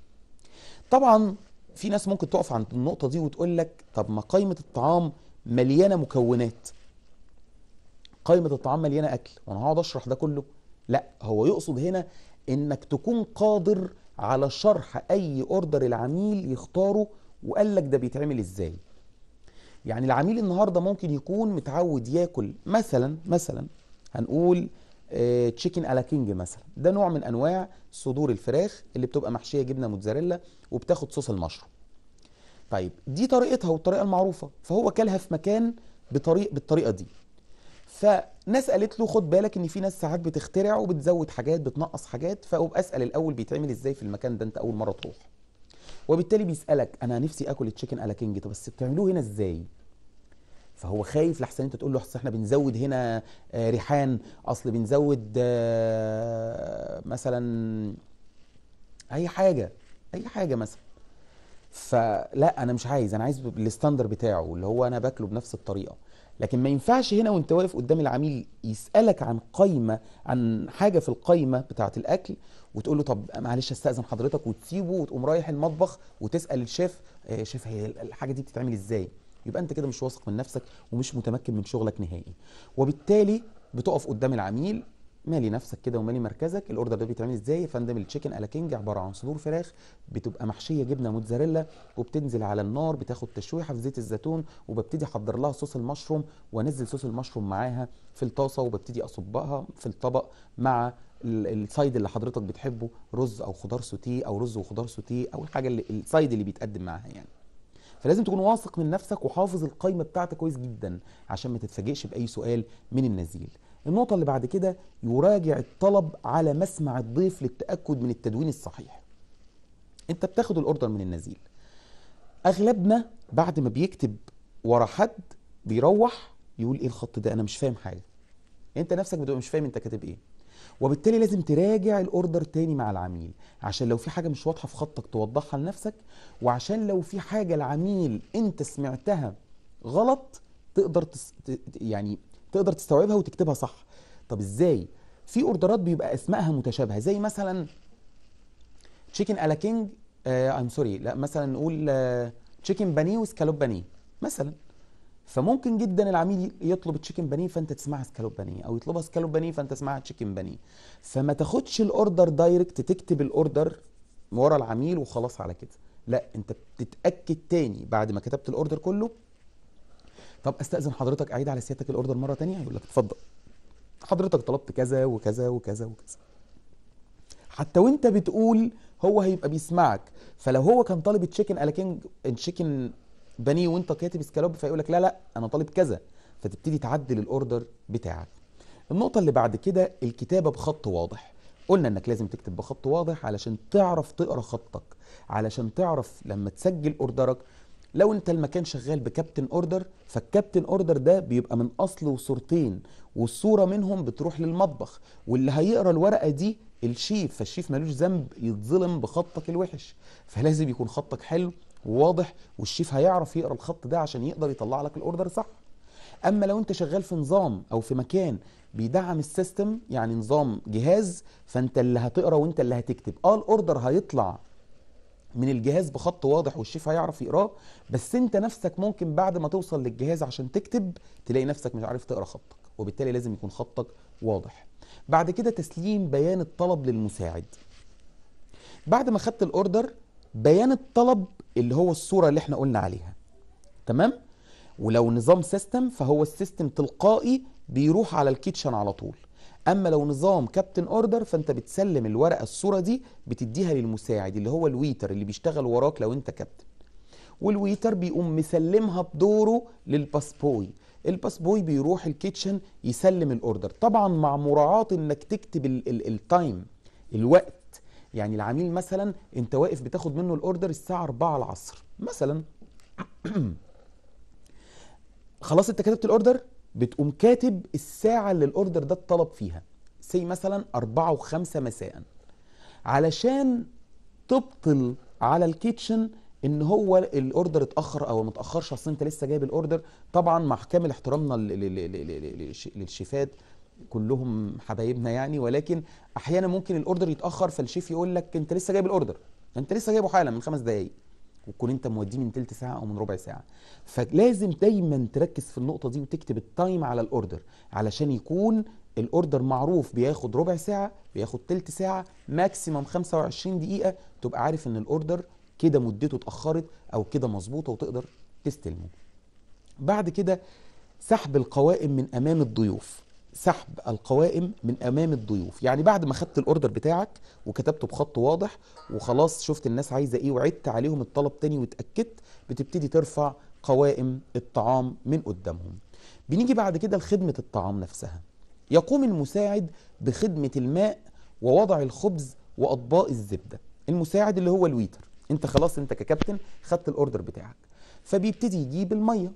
طبعا في ناس ممكن تقف عند النقطة دي وتقول لك طب ما قائمة الطعام مليانة مكونات قائمه الطعام مليانه اكل وانا هقعد اشرح ده كله لا هو يقصد هنا انك تكون قادر على شرح اي اوردر العميل يختاره وقال لك ده بيتعمل ازاي يعني العميل النهارده ممكن يكون متعود ياكل مثلا مثلا هنقول تشيكن على كينج مثلا ده نوع من انواع صدور الفراخ اللي بتبقى محشيه جبنه موتزاريلا وبتاخد صوص المشروب طيب دي طريقتها والطريقه المعروفه فهو كلها في مكان بطريق بالطريقه دي فناس قالت له خد بالك ان في ناس ساعات بتخترع وبتزود حاجات بتنقص حاجات فابقى اسال الاول بيتعمل ازاي في المكان ده انت اول مره تروح وبالتالي بيسالك انا نفسي اكل التشيكن الا كينج طب بس بتعملوه هنا ازاي فهو خايف لحسن انت تقول له احنا بنزود هنا آه، ريحان اصل بنزود آه، مثلا اي حاجه اي حاجه مثلا فلا انا مش عايز انا عايز الاستاندر بتاعه اللي هو انا باكله بنفس الطريقه لكن ما ينفعش هنا وانت واقف قدام العميل يسالك عن قايمه عن حاجه في القايمه بتاعه الاكل وتقول له طب معلش استاذن حضرتك وتسيبه وتقوم رايح المطبخ وتسال الشيف آه، شيف هي الحاجه دي بتتعمل ازاي يبقى انت كده مش واثق من نفسك ومش متمكن من شغلك نهائي وبالتالي بتقف قدام العميل مالي نفسك كده ومالي مركزك الاوردر ده بيتعمل ازاي يا فندم التشيكن الا كينج عباره عن صدور فراخ بتبقى محشيه جبنه موتزاريلا وبتنزل على النار بتاخد تشويحه في زيت الزيتون وببتدي احضر لها صوص المشروم وانزل صوص المشروم معاها في الطاسه وببتدي اصبها في الطبق مع السايد اللي حضرتك بتحبه رز او خضار سوتيه او رز وخضار سوتيه او الحاجه اللي السايد اللي بيتقدم معاها يعني فلازم تكون واثق من نفسك وحافظ القايمه بتاعتك كويس جدا عشان ما تتفاجئش باي سؤال من النزيل النقطة اللي بعد كده يراجع الطلب على مسمع الضيف للتأكد من التدوين الصحيح انت بتاخد الاوردر من النزيل اغلبنا بعد ما بيكتب ورا حد بيروح يقول ايه الخط ده انا مش فاهم حاجه انت نفسك بتبقى مش فاهم انت كاتب ايه وبالتالي لازم تراجع الاوردر تاني مع العميل عشان لو في حاجه مش واضحه في خطك توضحها لنفسك وعشان لو في حاجه العميل انت سمعتها غلط تقدر تس... يعني تقدر تستوعبها وتكتبها صح طب ازاي في اوردرات بيبقى اسمائها متشابهه زي مثلا تشيكن الا كينج ام سوري لا مثلا نقول تشيكن آه، بانيه وسكالوب بانيه مثلا فممكن جدا العميل يطلب تشيكن بانيه فانت تسمعها سكالوب بانيه او يطلبها سكالوب بانيه فانت تسمعها تشيكن بانيه فما تاخدش الاوردر دايركت تكتب الاوردر ورا العميل وخلاص على كده لا انت بتتاكد تاني بعد ما كتبت الاوردر كله طب استاذن حضرتك اعيد على سيادتك الاوردر مره ثانيه يقول لك اتفضل حضرتك طلبت كذا وكذا وكذا وكذا حتى وانت بتقول هو هيبقى بيسمعك فلو هو كان طالب تشيكن على كينج تشيكن بانيه وانت كاتب سكالوب فيقول لك لا لا انا طالب كذا فتبتدي تعدل الاوردر بتاعك النقطه اللي بعد كده الكتابه بخط واضح قلنا انك لازم تكتب بخط واضح علشان تعرف تقرا خطك علشان تعرف لما تسجل اوردرك لو انت المكان شغال بكابتن اوردر فالكابتن اوردر ده بيبقى من اصل وصورتين والصوره منهم بتروح للمطبخ واللي هيقرا الورقه دي الشيف فالشيف ملوش ذنب يتظلم بخطك الوحش فلازم يكون خطك حلو وواضح والشيف هيعرف يقرا الخط ده عشان يقدر يطلع لك الاوردر صح اما لو انت شغال في نظام او في مكان بيدعم السيستم يعني نظام جهاز فانت اللي هتقرا وانت اللي هتكتب اه الاوردر هيطلع من الجهاز بخط واضح والشيف هيعرف يقراه بس انت نفسك ممكن بعد ما توصل للجهاز عشان تكتب تلاقي نفسك مش عارف تقرا خطك وبالتالي لازم يكون خطك واضح بعد كده تسليم بيان الطلب للمساعد بعد ما خدت الاوردر بيان الطلب اللي هو الصوره اللي احنا قلنا عليها تمام ولو نظام سيستم فهو السيستم تلقائي بيروح على الكيتشن على طول اما لو نظام كابتن اوردر فانت بتسلم الورقه الصوره دي بتديها للمساعد اللي هو الويتر اللي بيشتغل وراك لو انت كابتن والويتر بيقوم مسلمها بدوره للباسبوي الباسبوي بيروح الكيتشن يسلم الاوردر طبعا مع مراعاه انك تكتب التايم الوقت يعني العميل مثلا انت واقف بتاخد منه الاوردر الساعه 4 العصر مثلا خلاص انت كتبت الاوردر بتقوم كاتب الساعة اللي الاوردر ده اتطلب فيها سي مثلا 4 و5 مساء علشان تبطل على الكيتشن ان هو الاوردر اتاخر او ما اتاخرش اصل انت لسه جايب الاوردر طبعا مع كامل احترامنا للشيفات كلهم حبايبنا يعني ولكن احيانا ممكن الاوردر يتاخر فالشيف يقول لك انت لسه جايب الاوردر انت لسه جايبه حالا من خمس دقائق وتكون انت موديه من تلت ساعه او من ربع ساعه فلازم دايما تركز في النقطه دي وتكتب التايم على الاوردر علشان يكون الاوردر معروف بياخد ربع ساعه بياخد تلت ساعه ماكسيمم 25 دقيقه تبقى عارف ان الاوردر كده مدته اتاخرت او كده مظبوطه وتقدر تستلمه بعد كده سحب القوائم من امام الضيوف سحب القوائم من امام الضيوف يعني بعد ما خدت الاوردر بتاعك وكتبته بخط واضح وخلاص شفت الناس عايزه ايه وعدت عليهم الطلب تاني واتاكدت بتبتدي ترفع قوائم الطعام من قدامهم بنيجي بعد كده لخدمه الطعام نفسها يقوم المساعد بخدمه الماء ووضع الخبز واطباق الزبده المساعد اللي هو الويتر انت خلاص انت ككابتن خدت الاوردر بتاعك فبيبتدي يجيب الميه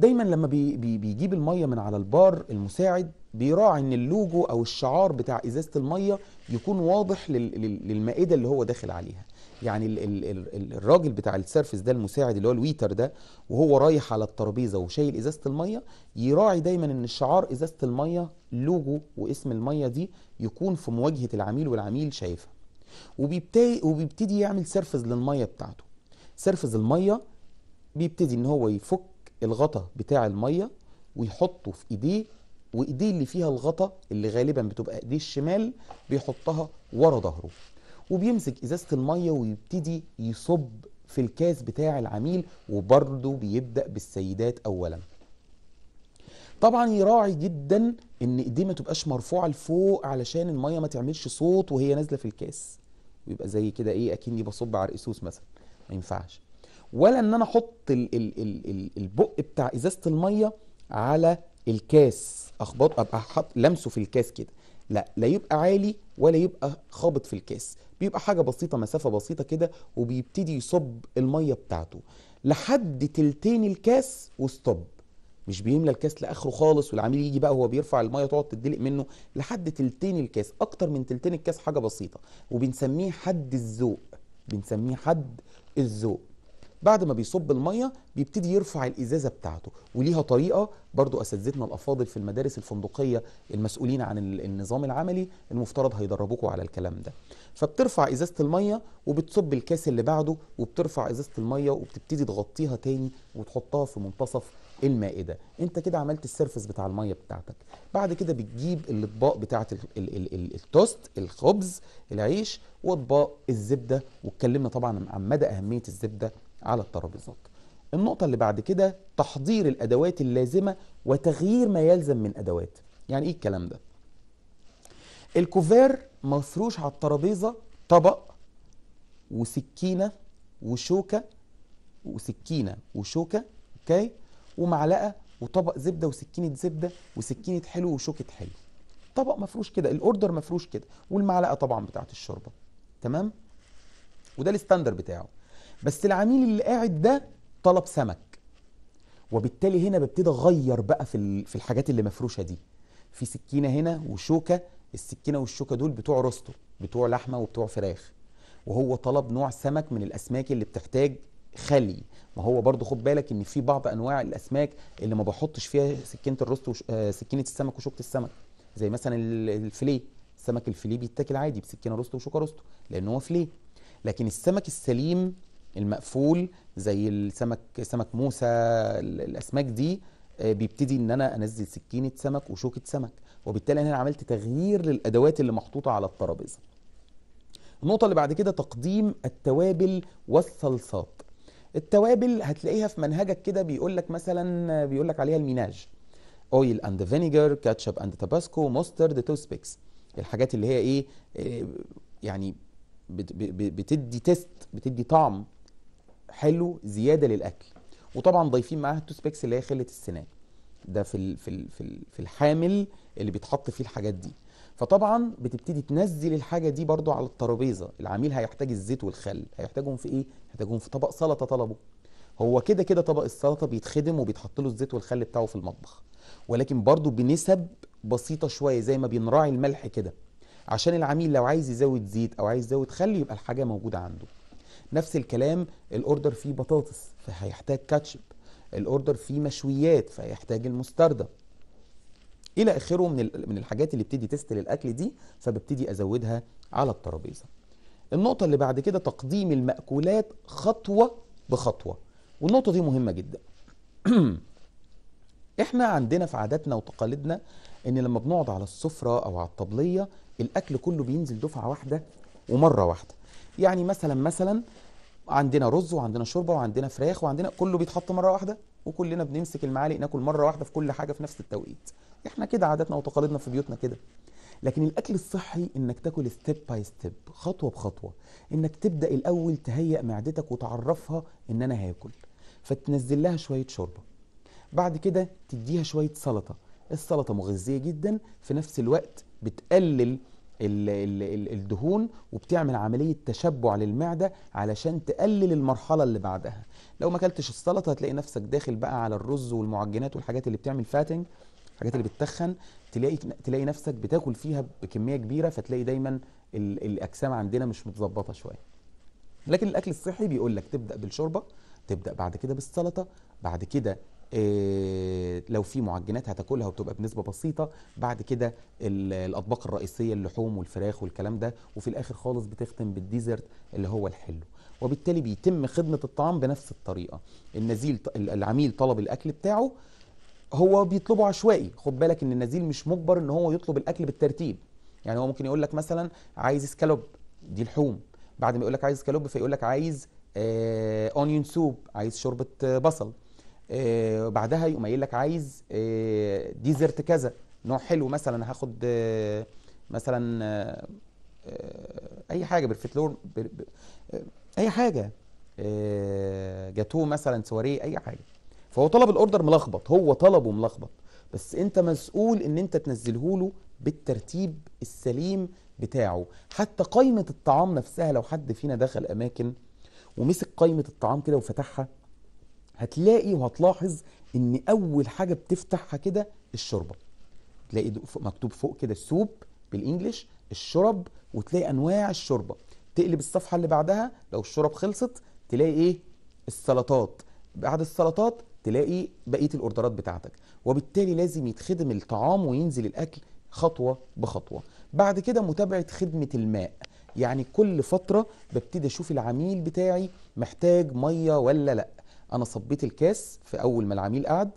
دايما لما بي بي بيجيب الميه من على البار المساعد بيراعي ان اللوجو او الشعار بتاع ازازه الميه يكون واضح للمائده اللي هو داخل عليها يعني ال ال ال الراجل بتاع السيرفس ده المساعد اللي هو الويتر ده وهو رايح على الترابيزه وشايل ازازه الميه يراعي دايما ان الشعار ازازه الميه لوجو واسم الميه دي يكون في مواجهه العميل والعميل شايفها وبيبتدي وبيبتدي يعمل سيرفز للميه بتاعته سيرفز الميه بيبتدي ان هو يفك الغطا بتاع الميه ويحطه في ايديه وايديه اللي فيها الغطا اللي غالبا بتبقى ايديه الشمال بيحطها ورا ظهره وبيمسك ازازه الميه ويبتدي يصب في الكاس بتاع العميل وبرده بيبدا بالسيدات اولا طبعا يراعي جدا ان ايديه ما تبقاش مرفوعه لفوق علشان الميه ما تعملش صوت وهي نازله في الكاس ويبقى زي كده ايه اكني بصب على مثلا ما ينفعش ولا ان انا احط البق بتاع ازازه الميه على الكاس اخبط ابقى حط لمسه في الكاس كده لا لا يبقى عالي ولا يبقى خابط في الكاس بيبقى حاجه بسيطه مسافه بسيطه كده وبيبتدي يصب الميه بتاعته لحد تلتين الكاس وستوب مش بيملى الكاس لاخره خالص والعميل يجي بقى هو بيرفع الميه تقعد تدلق منه لحد تلتين الكاس اكتر من تلتين الكاس حاجه بسيطه وبنسميه حد الذوق بنسميه حد الذوق بعد ما بيصب الميه بيبتدي يرفع الازازه بتاعته وليها طريقه برضو اساتذتنا الافاضل في المدارس الفندقيه المسؤولين عن النظام العملي المفترض هيدربوكوا على الكلام ده فبترفع ازازه الميه وبتصب الكاس اللي بعده وبترفع ازازه الميه وبتبتدي تغطيها تاني وتحطها في منتصف المائده انت كده عملت السيرفس بتاع الميه بتاعتك بعد كده بتجيب الاطباق بتاعه التوست الخبز العيش واطباق الزبده واتكلمنا طبعا عن مدى اهميه الزبده على الترابيزات النقطة اللي بعد كده تحضير الأدوات اللازمة وتغيير ما يلزم من أدوات يعني إيه الكلام ده الكوفير مفروش على الترابيزة طبق وسكينة وشوكة وسكينة وشوكة أوكي ومعلقة وطبق زبدة وسكينة زبدة وسكينة حلو وشوكة حلو طبق مفروش كده الأوردر مفروش كده والمعلقة طبعا بتاعة الشوربة تمام وده الستاندر بتاعه بس العميل اللي قاعد ده طلب سمك وبالتالي هنا ببتدي اغير بقى في في الحاجات اللي مفروشه دي في سكينه هنا وشوكه السكينه والشوكه دول بتوع روستو بتوع لحمه وبتوع فراخ وهو طلب نوع سمك من الاسماك اللي بتحتاج خلي ما هو برضو خد بالك ان في بعض انواع الاسماك اللي ما بحطش فيها سكينه الروست وش... آه سكينه السمك وشوكه السمك زي مثلا الفيليه السمك الفيليه بيتاكل عادي بسكينه روستو وشوكه روستو لان هو فليه لكن السمك السليم المقفول زي السمك سمك موسى الاسماك دي آه، بيبتدي ان انا انزل سكينه سمك وشوكه سمك وبالتالي انا هنا عملت تغيير للادوات اللي محطوطه على الترابيزه النقطه اللي بعد كده تقديم التوابل والصلصات التوابل هتلاقيها في منهجك كده بيقول لك مثلا بيقول لك عليها الميناج اويل اند فينيجر كاتشب اند تاباسكو ماسترد توسبيكس الحاجات اللي هي ايه آه، يعني بتدي تيست بتدي طعم حلو زياده للاكل وطبعا ضايفين معاها التوسبكس اللي هي خله السنان ده في في في, في الحامل اللي بيتحط فيه الحاجات دي فطبعا بتبتدي تنزل الحاجه دي برده على الترابيزه العميل هيحتاج الزيت والخل هيحتاجهم في ايه هيحتاجهم في طبق سلطه طلبه هو كده كده طبق السلطه بيتخدم وبيتحط له الزيت والخل بتاعه في المطبخ ولكن برده بنسب بسيطه شويه زي ما بنراعي الملح كده عشان العميل لو عايز يزود زيت او عايز يزود خل يبقى الحاجه موجوده عنده نفس الكلام الاوردر فيه بطاطس فهيحتاج كاتشب الاوردر فيه مشويات فهيحتاج المستردة الى اخره من من الحاجات اللي بتدي تيست للاكل دي فببتدي ازودها على الترابيزه النقطه اللي بعد كده تقديم المأكولات خطوه بخطوه والنقطه دي مهمه جدا احنا عندنا في عاداتنا وتقاليدنا ان لما بنقعد على السفره او على الطبليه الاكل كله بينزل دفعه واحده ومره واحده يعني مثلا مثلا عندنا رز وعندنا شوربه وعندنا فراخ وعندنا كله بيتحط مره واحده وكلنا بنمسك المعالق ناكل مره واحده في كل حاجه في نفس التوقيت احنا كده عاداتنا وتقاليدنا في بيوتنا كده لكن الاكل الصحي انك تاكل ستيب باي ستيب خطوه بخطوه انك تبدا الاول تهيئ معدتك وتعرفها ان انا هاكل فتنزل لها شويه شوربه بعد كده تديها شويه سلطه السلطه مغذيه جدا في نفس الوقت بتقلل الدهون وبتعمل عملية تشبع للمعدة علشان تقلل المرحلة اللي بعدها لو ما اكلتش السلطة هتلاقي نفسك داخل بقى على الرز والمعجنات والحاجات اللي بتعمل فاتنج الحاجات اللي بتتخن تلاقي تلاقي نفسك بتاكل فيها بكميه كبيره فتلاقي دايما الاجسام عندنا مش متظبطه شويه لكن الاكل الصحي بيقول لك تبدا بالشوربه تبدا بعد كده بالسلطه بعد كده آه، لو في معجنات هتاكلها وتبقى بنسبه بسيطه بعد كده الاطباق الرئيسيه اللحوم والفراخ والكلام ده وفي الاخر خالص بتختم بالديزرت اللي هو الحلو وبالتالي بيتم خدمه الطعام بنفس الطريقه النزيل العميل طلب الاكل بتاعه هو بيطلبه عشوائي خد بالك ان النزيل مش مجبر ان هو يطلب الاكل بالترتيب يعني هو ممكن يقول لك مثلا عايز سكالوب دي لحوم بعد ما يقول لك عايز سكالوب فيقول لك عايز اونيون آه، سوب عايز شوربه آه، بصل آه، بعدها يقوم قايل لك عايز ديزرت آه، كذا نوع حلو مثلا هاخد آه، مثلا اي حاجه بالفتلور اي حاجه جاتوه مثلا سواريه اي حاجه فهو طلب الاوردر ملخبط هو طلبه ملخبط بس انت مسؤول ان انت تنزله له بالترتيب السليم بتاعه حتى قائمه الطعام نفسها لو حد فينا دخل اماكن ومسك قائمه الطعام كده وفتحها هتلاقي وهتلاحظ ان اول حاجه بتفتحها كده الشوربه تلاقي مكتوب فوق كده سوب بالانجلش الشرب وتلاقي انواع الشوربه تقلب الصفحه اللي بعدها لو الشرب خلصت تلاقي ايه السلطات بعد السلطات تلاقي بقيه الاوردرات بتاعتك وبالتالي لازم يتخدم الطعام وينزل الاكل خطوه بخطوه بعد كده متابعه خدمه الماء يعني كل فتره ببتدي اشوف العميل بتاعي محتاج ميه ولا لا انا صبيت الكاس في اول ما العميل قعد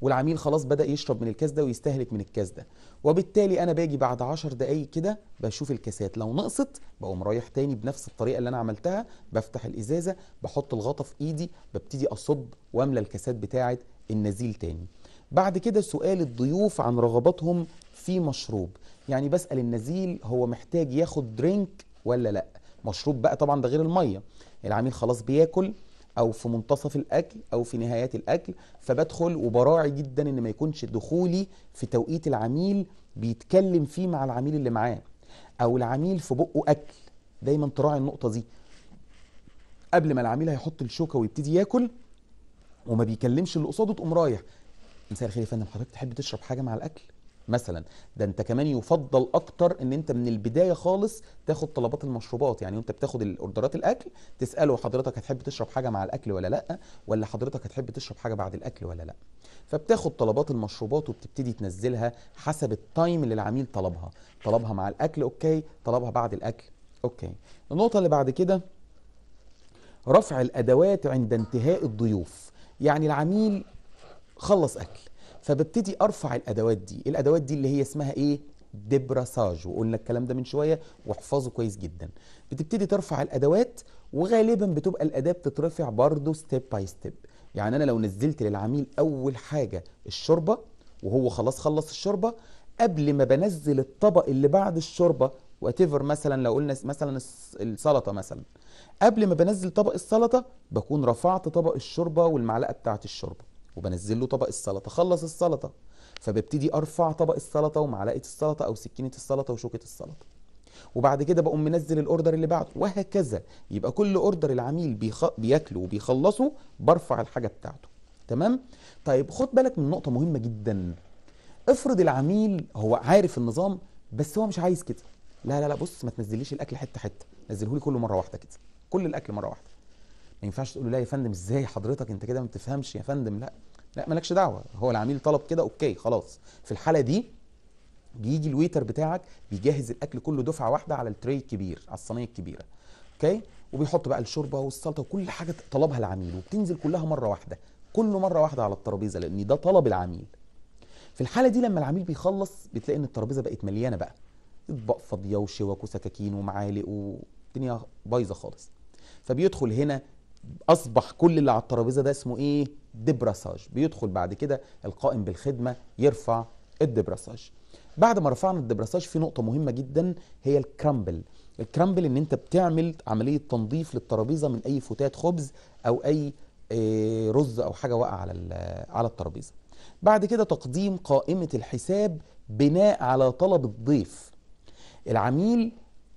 والعميل خلاص بدا يشرب من الكاس ده ويستهلك من الكاس ده وبالتالي انا باجي بعد 10 دقايق كده بشوف الكاسات لو نقصت بقوم رايح تاني بنفس الطريقه اللي انا عملتها بفتح الازازه بحط الغطا في ايدي ببتدي اصب واملى الكاسات بتاعه النزيل تاني بعد كده سؤال الضيوف عن رغباتهم في مشروب يعني بسال النزيل هو محتاج ياخد درينك ولا لا مشروب بقى طبعا ده غير الميه العميل خلاص بياكل او في منتصف الاكل او في نهايات الاكل فبدخل وبراعي جدا ان ما يكونش دخولي في توقيت العميل بيتكلم فيه مع العميل اللي معاه او العميل في بقه اكل دايما تراعي النقطه دي قبل ما العميل هيحط الشوكه ويبتدي ياكل وما بيكلمش اللي قصاده تقوم رايح مساء الخير يا فندم حضرتك تحب تشرب حاجه مع الاكل مثلا ده انت كمان يفضل اكتر ان انت من البدايه خالص تاخد طلبات المشروبات يعني وانت بتاخد الاوردرات الاكل تساله حضرتك هتحب تشرب حاجه مع الاكل ولا لا ولا حضرتك هتحب تشرب حاجه بعد الاكل ولا لا فبتاخد طلبات المشروبات وبتبتدي تنزلها حسب التايم اللي العميل طلبها طلبها مع الاكل اوكي طلبها بعد الاكل اوكي النقطه اللي بعد كده رفع الادوات عند انتهاء الضيوف يعني العميل خلص اكل فببتدي ارفع الادوات دي الادوات دي اللي هي اسمها ايه ديبراساج وقلنا الكلام ده من شويه واحفظه كويس جدا بتبتدي ترفع الادوات وغالبا بتبقى الاداه بتترفع برضه ستيب باي ستيب يعني انا لو نزلت للعميل اول حاجه الشوربه وهو خلاص خلص الشوربه قبل ما بنزل الطبق اللي بعد الشوربه واتيفر مثلا لو قلنا مثلا السلطه مثلا قبل ما بنزل طبق السلطه بكون رفعت طبق الشوربه والمعلقه بتاعه الشوربه وبنزل له طبق السلطه خلص السلطه فببتدي ارفع طبق السلطه ومعلقه السلطه او سكينه السلطه وشوكه السلطه وبعد كده بقوم منزل الاوردر اللي بعده وهكذا يبقى كل اوردر العميل بيخ... بياكله وبيخلصه برفع الحاجه بتاعته تمام طيب خد بالك من نقطه مهمه جدا افرض العميل هو عارف النظام بس هو مش عايز كده لا لا لا بص ما تنزليش الاكل حته حته نزلهولي كله مره واحده كده كل الاكل مره واحده ما ينفعش تقول له لا يا فندم ازاي حضرتك انت كده ما بتفهمش يا فندم لا لا مالكش دعوه هو العميل طلب كده اوكي خلاص في الحاله دي بيجي الويتر بتاعك بيجهز الاكل كله دفعه واحده على التري الكبير على الصينيه الكبيره اوكي وبيحط بقى الشوربه والسلطه وكل حاجه طلبها العميل وبتنزل كلها مره واحده كله مره واحده على الترابيزه لان ده طلب العميل في الحاله دي لما العميل بيخلص بتلاقي ان الترابيزه بقت مليانه بقى اطباق فاضيه وشوك وسكاكين ومعالق والدنيا بايظه خالص فبيدخل هنا اصبح كل اللي على الترابيزه ده اسمه ايه دبراساج بيدخل بعد كده القائم بالخدمه يرفع الدبراساج بعد ما رفعنا الدبراساج في نقطه مهمه جدا هي الكرامبل الكرامبل ان انت بتعمل عمليه تنظيف للترابيزه من اي فتات خبز او اي آه، رز او حاجه واقعه على على الترابيزه بعد كده تقديم قائمه الحساب بناء على طلب الضيف العميل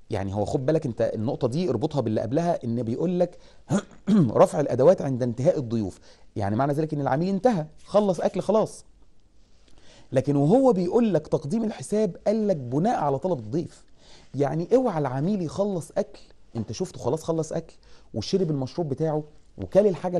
يعني هو خد بالك انت النقطه دي اربطها باللي قبلها ان بيقول لك رفع الأدوات عند انتهاء الضيوف يعني معنى ذلك أن العميل انتهى خلص أكل خلاص لكن وهو بيقول لك تقديم الحساب قال لك بناء على طلب الضيف يعني اوعى العميل يخلص أكل أنت شفته خلاص خلص أكل وشرب المشروب بتاعه وكل الحاجة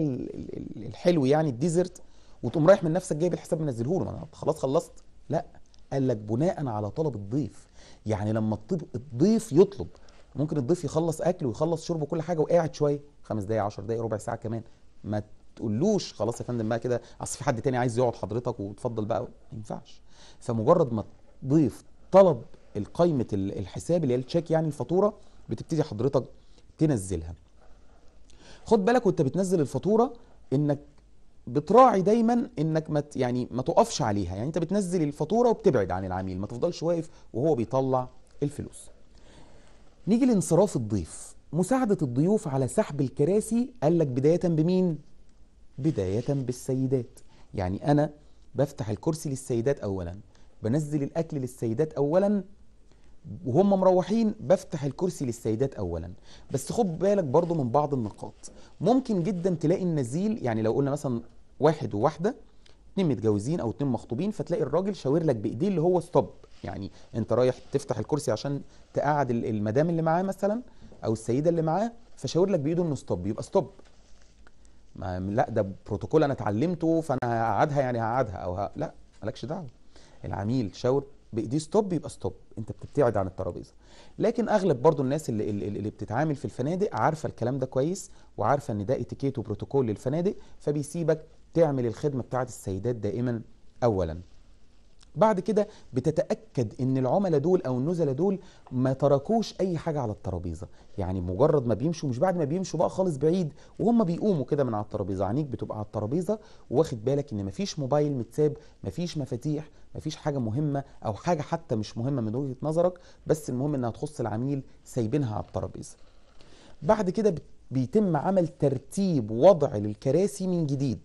الحلو يعني الديزرت وتقوم رايح من نفسك جايب الحساب منزله له خلاص خلصت لا قال لك بناء على طلب الضيف يعني لما الضيف يطلب ممكن الضيف يخلص اكل ويخلص شرب وكل حاجه وقاعد شويه خمس دقائق 10 دقائق ربع ساعه كمان ما تقولوش خلاص يا فندم بقى كده اصل في حد تاني عايز يقعد حضرتك وتفضل بقى ما ينفعش فمجرد ما الضيف طلب القايمه الحساب اللي هي التشيك يعني الفاتوره بتبتدي حضرتك تنزلها خد بالك وانت بتنزل الفاتوره انك بتراعي دايما انك ما يعني ما تقفش عليها يعني انت بتنزل الفاتوره وبتبعد عن العميل ما تفضلش واقف وهو بيطلع الفلوس نيجي لانصراف الضيف مساعدة الضيوف على سحب الكراسي قال لك بداية بمين؟ بداية بالسيدات يعني أنا بفتح الكرسي للسيدات أولا بنزل الأكل للسيدات أولا وهم مروحين بفتح الكرسي للسيدات أولا بس خد بالك برضو من بعض النقاط ممكن جدا تلاقي النزيل يعني لو قلنا مثلا واحد وواحدة اتنين متجوزين أو اتنين مخطوبين فتلاقي الراجل شاور لك بإيديه اللي هو ستوب يعني انت رايح تفتح الكرسي عشان تقعد المدام اللي معاه مثلا او السيده اللي معاه فشاور لك بايده انه ستوب يبقى ستوب ما لا ده بروتوكول انا اتعلمته فانا هقعدها يعني هقعدها او ها لا مالكش دعوه العميل شاور بايديه ستوب يبقى ستوب انت بتبتعد عن الترابيزه لكن اغلب برضو الناس اللي, اللي بتتعامل في الفنادق عارفه الكلام ده كويس وعارفه ان ده اتيكيت وبروتوكول للفنادق فبيسيبك تعمل الخدمه بتاعت السيدات دائما اولا بعد كده بتتأكد ان العملاء دول او النزلاء دول ما تركوش اي حاجة على الترابيزة يعني مجرد ما بيمشوا مش بعد ما بيمشوا بقى خالص بعيد وهم بيقوموا كده من على الترابيزة عينيك بتبقى على الترابيزة واخد بالك ان مفيش موبايل متساب مفيش مفاتيح مفيش حاجة مهمة او حاجة حتى مش مهمة من وجهة نظرك بس المهم انها تخص العميل سايبينها على الترابيزة بعد كده بيتم عمل ترتيب وضع للكراسي من جديد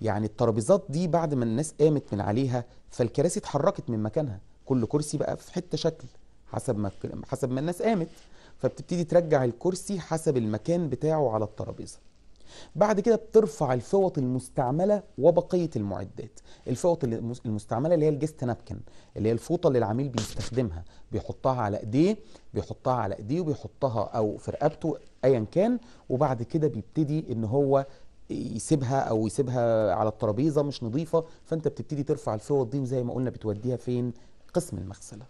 يعني الترابيزات دي بعد ما الناس قامت من عليها فالكراسي اتحركت من مكانها كل كرسي بقى في حته شكل حسب ما حسب ما الناس قامت فبتبتدي ترجع الكرسي حسب المكان بتاعه على الترابيزه بعد كده بترفع الفوط المستعمله وبقيه المعدات الفوط المستعمله اللي هي الجست نابكن اللي هي الفوطه اللي العميل بيستخدمها بيحطها على ايديه بيحطها على ايديه وبيحطها او في رقبته ايا كان وبعد كده بيبتدي ان هو يسيبها او يسيبها على الترابيزه مش نظيفه فانت بتبتدي ترفع الفوط دي وزي ما قلنا بتوديها فين قسم المغسله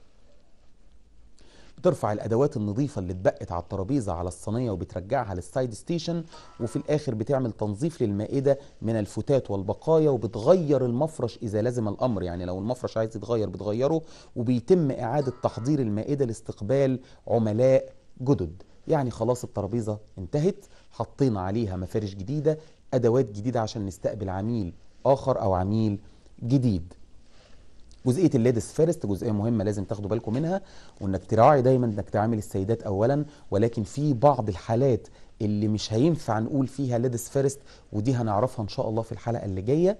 بترفع الادوات النظيفه اللي اتبقت على الترابيزه على الصينيه وبترجعها للسايد ستيشن وفي الاخر بتعمل تنظيف للمائده من الفتات والبقايا وبتغير المفرش اذا لزم الامر يعني لو المفرش عايز يتغير بتغيره وبيتم اعاده تحضير المائده لاستقبال عملاء جدد يعني خلاص الترابيزه انتهت حطينا عليها مفارش جديده أدوات جديدة عشان نستقبل عميل آخر أو عميل جديد جزئيه الليدس فيرست جزئيه مهمه لازم تاخدوا بالكم منها وانك تراعي دايما انك تعامل السيدات اولا ولكن في بعض الحالات اللي مش هينفع نقول فيها ليدس فيرست ودي هنعرفها ان شاء الله في الحلقه اللي جايه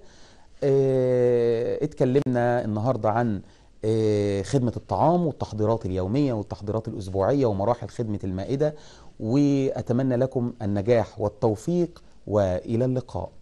اه اتكلمنا النهارده عن اه خدمه الطعام والتحضيرات اليوميه والتحضيرات الاسبوعيه ومراحل خدمه المائده واتمنى لكم النجاح والتوفيق والى اللقاء